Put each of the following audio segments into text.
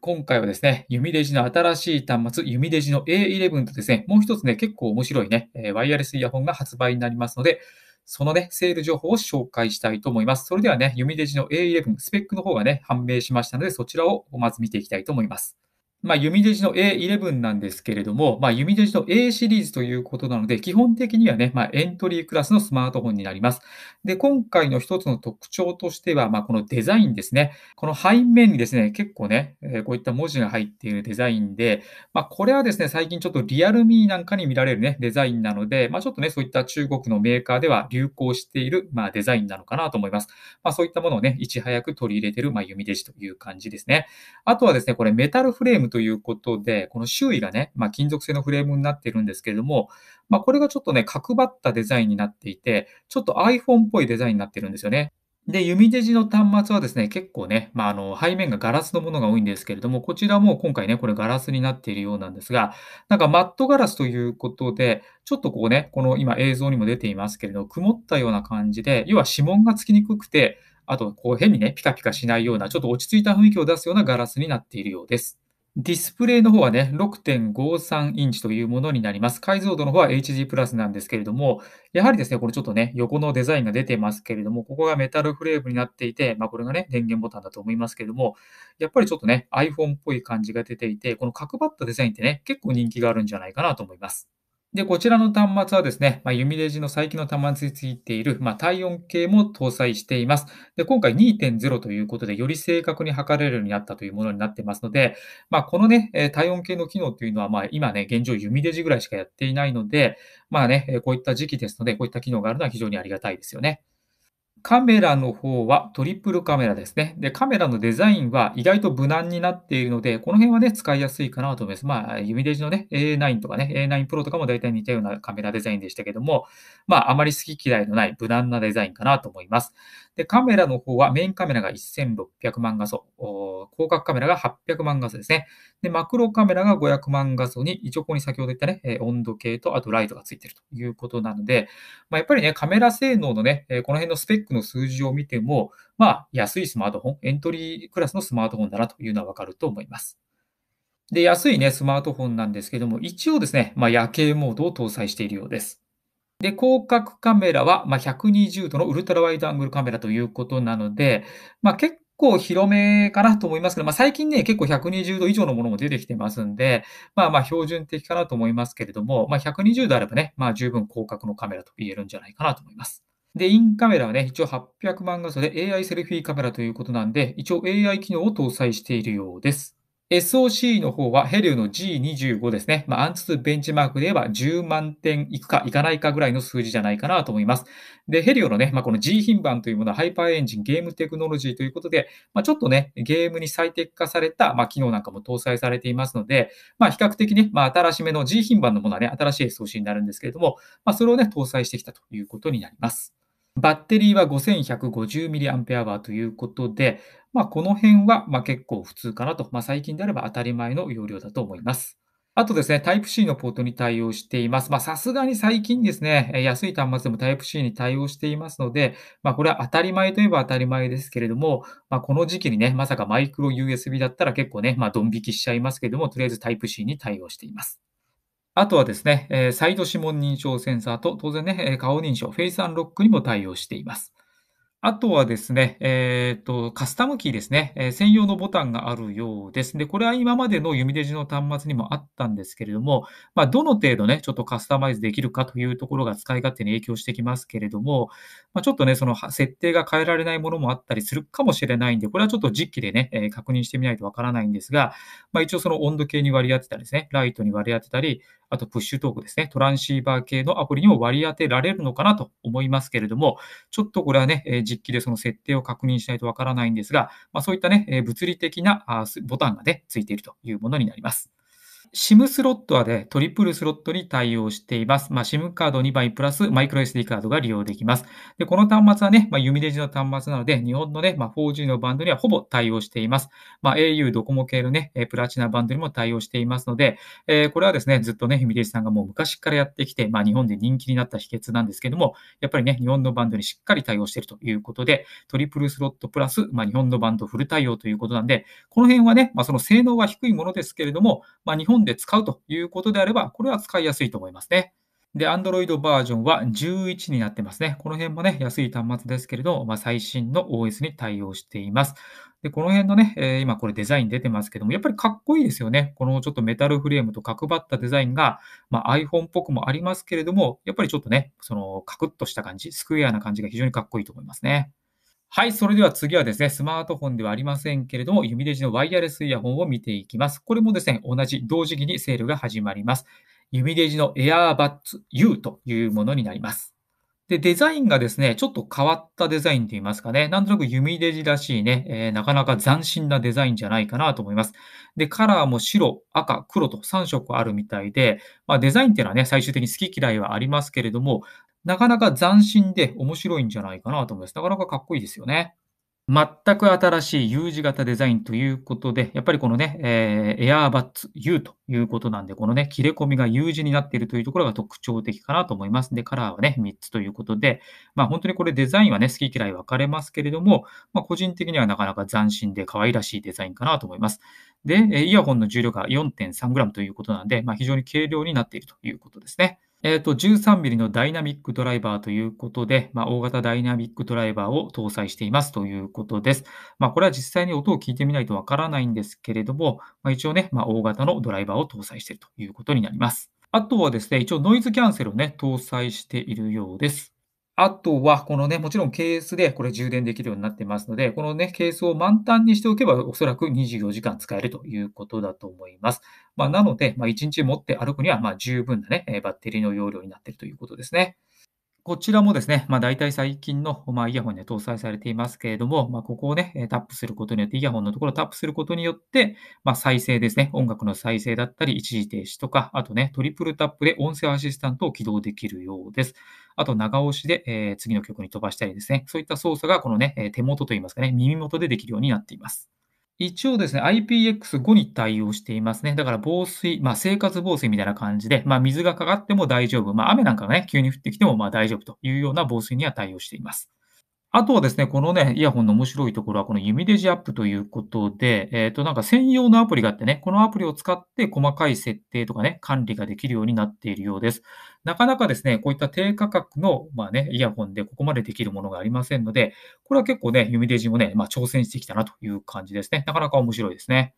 今回はですね、弓デジの新しい端末、弓デジの A11 とですね、もう一つね、結構面白いね、ワイヤレスイヤホンが発売になりますので、そのね、セール情報を紹介したいと思います。それではね、弓デジの A11、スペックの方がね、判明しましたので、そちらをまず見ていきたいと思います。まあ、弓デジの A11 なんですけれども、まあ、弓デジの A シリーズということなので、基本的にはね、まあ、エントリークラスのスマートフォンになります。で、今回の一つの特徴としては、まあ、このデザインですね。この背面にですね、結構ね、えこういった文字が入っているデザインで、まあ、これはですね、最近ちょっとリアルミーなんかに見られるね、デザインなので、まあ、ちょっとね、そういった中国のメーカーでは流行している、まあ、デザインなのかなと思います。まあ、そういったものをね、いち早く取り入れている、まあ、弓デジという感じですね。あとはですね、これメタルフレームということで、この周囲がね、まあ、金属製のフレームになってるんですけれども、まあ、これがちょっとね、角張ったデザインになっていて、ちょっと iPhone っぽいデザインになってるんですよね。で、弓デジの端末はですね、結構ね、まあ、あの、背面がガラスのものが多いんですけれども、こちらも今回ね、これガラスになっているようなんですが、なんかマットガラスということで、ちょっとこうね、この今映像にも出ていますけれど、曇ったような感じで、要は指紋がつきにくくて、あと、こう変にね、ピカピカしないような、ちょっと落ち着いた雰囲気を出すようなガラスになっているようです。ディスプレイの方はね、6.53インチというものになります。解像度の方は HD プラスなんですけれども、やはりですね、これちょっとね、横のデザインが出てますけれども、ここがメタルフレームになっていて、まあこれがね、電源ボタンだと思いますけれども、やっぱりちょっとね、iPhone っぽい感じが出ていて、この角張ったデザインってね、結構人気があるんじゃないかなと思います。で、こちらの端末はですね、まあ、ユミレジの最近の端末についている、まあ、体温計も搭載しています。で、今回2.0ということで、より正確に測れるようになったというものになってますので、まあ、このね、体温計の機能というのは、まあ、今ね、現状ユミレジぐらいしかやっていないので、まあね、こういった時期ですので、こういった機能があるのは非常にありがたいですよね。カメラの方はトリプルカメラですね。で、カメラのデザインは意外と無難になっているので、この辺はね、使いやすいかなと思います。まあ、ミデジのね、A9 とかね、A9 Pro とかも大体似たようなカメラデザインでしたけども、まあ、あまり好き嫌いのない無難なデザインかなと思います。で、カメラの方はメインカメラが1600万画素、広角カメラが800万画素ですね。で、マクロカメラが500万画素に、一応ここに先ほど言ったね、温度計とあとライトがついてるということなので、まあ、やっぱりね、カメラ性能のね、この辺のスペックの数字を見ても、まあ、安いスマートフォン、エントリークラスのスマートフォンだなというのはわかると思います。で、安いね、スマートフォンなんですけども、一応ですね、まあ、夜景モードを搭載しているようです。で、広角カメラは、まあ、120度のウルトラワイドアングルカメラということなので、まあ、結構広めかなと思いますけど、まあ、最近ね、結構120度以上のものも出てきてますんで、まあまあ標準的かなと思いますけれども、まあ、120度あればね、まあ十分広角のカメラと言えるんじゃないかなと思います。で、インカメラはね、一応800万画素で AI セルフィーカメラということなんで、一応 AI 機能を搭載しているようです。SOC の方はヘリューの G25 ですね。まあ、アンツベンチマークで言えば10万点いくかいかないかぐらいの数字じゃないかなと思います。で、ヘリューのね、まあ、この G 品番というものはハイパーエンジンゲームテクノロジーということで、まあ、ちょっとね、ゲームに最適化された、まあ、機能なんかも搭載されていますので、まあ、比較的ね、まあ、新しめの G 品番のものはね、新しい SOC になるんですけれども、まあ、それをね、搭載してきたということになります。バッテリーは 5150mAh ということで、まあ、この辺はま結構普通かなと、まあ、最近であれば当たり前の容量だと思います。あとですね、Type-C のポートに対応しています。まさすがに最近ですね、安い端末でも Type-C に対応していますので、まあ、これは当たり前といえば当たり前ですけれども、まあ、この時期にね、まさかマイクロ USB だったら結構ね、まあ、ドン引きしちゃいますけれども、とりあえず Type-C に対応しています。あとはですね、えサイド指紋認証センサーと、当然ね、顔認証、フェイスアンロックにも対応しています。あとはですね、えっ、ー、と、カスタムキーですね、え専用のボタンがあるようです。で、これは今までの弓デジの端末にもあったんですけれども、まあ、どの程度ね、ちょっとカスタマイズできるかというところが使い勝手に影響してきますけれども、まあ、ちょっとね、その設定が変えられないものもあったりするかもしれないんで、これはちょっと実機でね、え確認してみないとわからないんですが、まあ、一応その温度計に割り当てたりですね、ライトに割り当てたり、あとプッシュトークですね、トランシーバー系のアプリにも割り当てられるのかなと思いますけれども、ちょっとこれはね、実機でその設定を確認しないとわからないんですが、まあ、そういったね、物理的なボタンがね、ついているというものになります。SIM スロットはで、ね、トリプルスロットに対応しています。まあ、SIM カード2枚プラスマイクロ SD カードが利用できます。で、この端末はね、まあ、弓デジの端末なので、日本のね、まあ、4G のバンドにはほぼ対応しています。まあ、au ドコモ系のね、プラチナバンドにも対応していますので、えー、これはですね、ずっとね、弓デジさんがもう昔からやってきて、まあ、日本で人気になった秘訣なんですけども、やっぱりね、日本のバンドにしっかり対応しているということで、トリプルスロットプラス、まあ、日本のバンドフル対応ということなんで、この辺はね、まあ、その性能は低いものですけれども、まあ、日本本で使うということであれば、これは使いやすいと思いますね。で、Android バージョンは11になってますね。この辺もね、安い端末ですけれど、まあ、最新の OS に対応しています。で、この辺のね、えー、今これデザイン出てますけども、やっぱりかっこいいですよね。このちょっとメタルフレームと角張ったデザインが、まあ、iPhone っぽくもありますけれども、やっぱりちょっとね、そのカクッとした感じ、スクエアな感じが非常にかっこいいと思いますね。はい。それでは次はですね、スマートフォンではありませんけれども、弓デジのワイヤレスイヤホンを見ていきます。これもですね、同じ同時期にセールが始まります。弓デジの AirBuds U というものになります。で、デザインがですね、ちょっと変わったデザインと言いますかね、なんとなく弓デジらしいね、えー、なかなか斬新なデザインじゃないかなと思います。で、カラーも白、赤、黒と3色あるみたいで、まあ、デザインっていうのはね、最終的に好き嫌いはありますけれども、なかなか斬新で面白いんじゃないかなと思います。なかなかかっこいいですよね。全く新しい U 字型デザインということで、やっぱりこのね、えー、エアーバッツ U ということなんで、このね、切れ込みが U 字になっているというところが特徴的かなと思います。で、カラーはね、3つということで、まあ本当にこれデザインはね、好き嫌い分かれますけれども、まあ個人的にはなかなか斬新で可愛らしいデザインかなと思います。で、イヤホンの重量が 4.3g ということなんで、まあ非常に軽量になっているということですね。えっ、ー、と、13mm のダイナミックドライバーということで、まあ、大型ダイナミックドライバーを搭載していますということです。まあ、これは実際に音を聞いてみないとわからないんですけれども、まあ、一応ね、まあ、大型のドライバーを搭載しているということになります。あとはですね、一応ノイズキャンセルをね、搭載しているようです。あとは、このね、もちろんケースでこれ充電できるようになってますので、このね、ケースを満タンにしておけば、おそらく24時間使えるということだと思います。まあ、なので、まあ、1日持って歩くには、まあ、十分なね、バッテリーの容量になっているということですね。こちらもですね、まあ、大体最近の、まあ、イヤホンに搭載されていますけれども、まあ、ここをね、タップすることによって、イヤホンのところをタップすることによって、まあ、再生ですね、音楽の再生だったり、一時停止とか、あとね、トリプルタップで音声アシスタントを起動できるようです。あと、長押しで、えー、次の曲に飛ばしたりですね、そういった操作がこのね、手元といいますかね、耳元でできるようになっています。一応ですね、IPX5 に対応していますね。だから防水、まあ生活防水みたいな感じで、まあ水がかかっても大丈夫。まあ雨なんかがね、急に降ってきてもまあ大丈夫というような防水には対応しています。あとはですね、このね、イヤホンの面白いところは、この弓デジアップということで、えっ、と、なんか専用のアプリがあってね、このアプリを使って細かい設定とかね、管理ができるようになっているようです。なかなかですね、こういった低価格の、まあね、イヤホンでここまでできるものがありませんので、これは結構ね、弓デジもね、まあ挑戦してきたなという感じですね。なかなか面白いですね。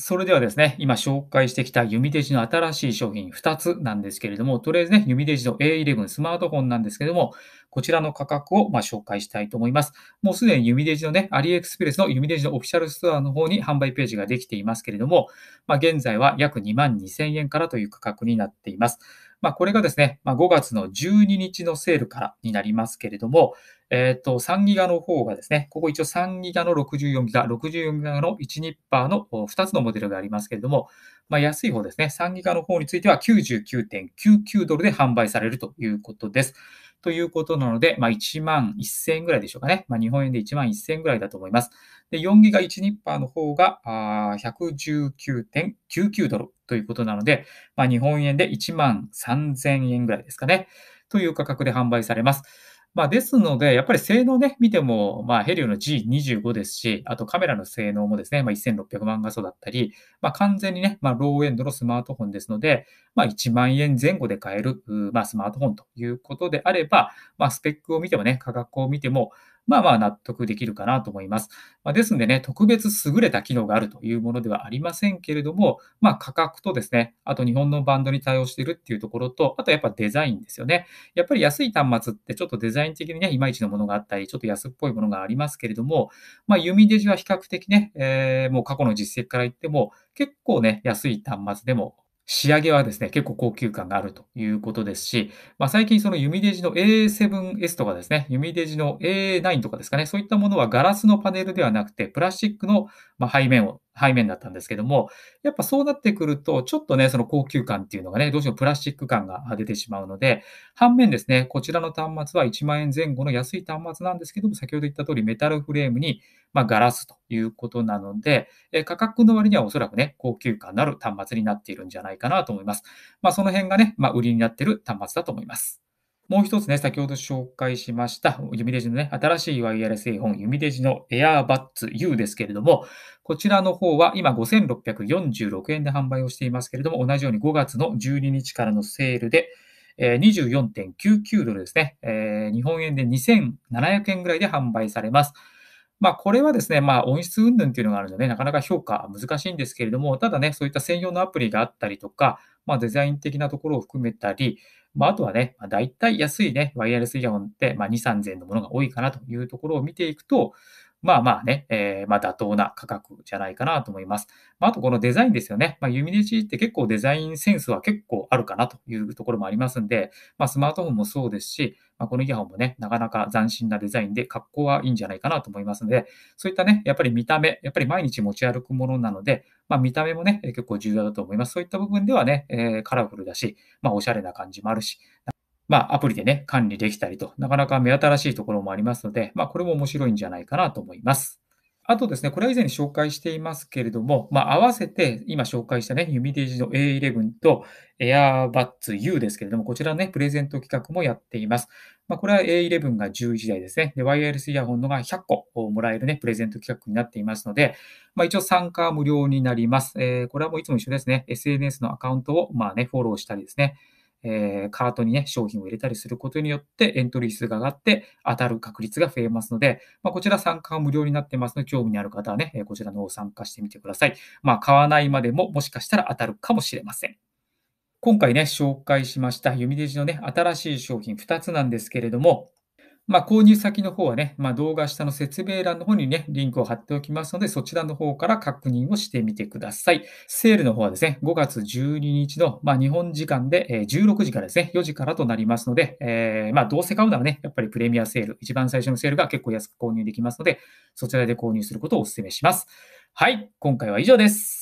それではですね、今紹介してきた弓デジの新しい商品2つなんですけれども、とりあえずね、弓デジの A11 スマートフォンなんですけども、こちらの価格をま紹介したいと思います。もうすでに弓デジのね、アリエクスプレスの弓デジのオフィシャルストアの方に販売ページができていますけれども、まあ、現在は約2万2000円からという価格になっています。まあ、これがですね、まあ、5月の12日のセールからになりますけれども、えっ、ー、と、3ギガの方がですね、ここ一応3ギガの64ギガ、64ギガの1ニッパーの2つのモデルがありますけれども、まあ、安い方ですね、3ギガの方については99.99 .99 ドルで販売されるということです。ということなので、まあ、1万1000円ぐらいでしょうかね。まあ、日本円で1万1000円ぐらいだと思います。で、4ギガ1ニッパーの方が、119.99ドルということなので、まあ、日本円で1万3000円ぐらいですかね。という価格で販売されます。まあ、ですので、やっぱり性能ね、見ても、まあ、ヘリオの G25 ですし、あとカメラの性能もですね、まあ、1600万画素だったり、まあ、完全にね、まあ、ローエンドのスマートフォンですので、まあ、1万円前後で買える、まあ、スマートフォンということであれば、まあ、スペックを見てもね、価格を見ても、まあまあ納得できるかなと思います。まですんでね、特別優れた機能があるというものではありませんけれども、まあ価格とですね、あと日本のバンドに対応しているっていうところと、あとやっぱデザインですよね。やっぱり安い端末ってちょっとデザイン的にね、いまいちのものがあったり、ちょっと安っぽいものがありますけれども、まあ弓デジは比較的ね、えー、もう過去の実績から言っても、結構ね、安い端末でも仕上げはですね、結構高級感があるということですし、まあ、最近その弓デジの A7S とかですね、弓デジの A9 とかですかね、そういったものはガラスのパネルではなくて、プラスチックの背面を背面だったんですけども、やっぱそうなってくると、ちょっとね、その高級感っていうのがね、どうしてもプラスチック感が出てしまうので、反面ですね、こちらの端末は1万円前後の安い端末なんですけども、先ほど言った通りメタルフレームに、まあ、ガラスということなので、え価格の割にはおそらくね、高級感のある端末になっているんじゃないかなと思います。まあ、その辺がね、まあ、売りになっている端末だと思います。もう一つね、先ほど紹介しました、弓デジのね、新しいワイヤレス絵本、弓デジのエアーバッツ U ですけれども、こちらの方は今5646円で販売をしていますけれども、同じように5月の12日からのセールで、24.99ドルですね、え日本円で2700円ぐらいで販売されます。まあ、これはですね、まあ、音質云々っていうのがあるので、なかなか評価難しいんですけれども、ただね、そういった専用のアプリがあったりとか、まあ、デザイン的なところを含めたり、まあ、あとはね、まあ、大体安いね、ワイヤレスイヤホンって、まあ、2、3000円のものが多いかなというところを見ていくと、まあまあね、えー、まあ妥当な価格じゃないかなと思います。まあ、あとこのデザインですよね。まあ、ユミネジって結構デザインセンスは結構あるかなというところもありますんで、まあ、スマートフォンもそうですし、まあ、このイヤホンもね、なかなか斬新なデザインで格好はいいんじゃないかなと思いますので、そういったね、やっぱり見た目、やっぱり毎日持ち歩くものなので、まあ、見た目もね、結構重要だと思います。そういった部分ではね、えー、カラフルだし、まあ、おしゃれな感じもあるし、まあ、アプリでね、管理できたりと、なかなか目新しいところもありますので、まあ、これも面白いんじゃないかなと思います。あとですね、これは以前に紹介していますけれども、まあ、合わせて今紹介したね、ユミデージの A11 と AirBuds U ですけれども、こちらね、プレゼント企画もやっています。まあ、これは A11 が11台ですね。で、ワイヤレスイヤホンのが100個をもらえるね、プレゼント企画になっていますので、まあ、一応参加無料になります。えー、これはもういつも一緒ですね。SNS のアカウントをまあね、フォローしたりですね。えー、カートにね、商品を入れたりすることによって、エントリー数が上がって、当たる確率が増えますので、まあ、こちら参加は無料になってますので、興味のある方はね、こちらの方参加してみてください。まあ、買わないまでも、もしかしたら当たるかもしれません。今回ね、紹介しました、読みデジのね、新しい商品2つなんですけれども、まあ、購入先の方はね、まあ、動画下の説明欄の方にね、リンクを貼っておきますので、そちらの方から確認をしてみてください。セールの方はですね、5月12日の、まあ、日本時間で、え16時からですね、4時からとなりますので、えー、まあ、どうせ買うならね、やっぱりプレミアセール、一番最初のセールが結構安く購入できますので、そちらで購入することをお勧めします。はい、今回は以上です。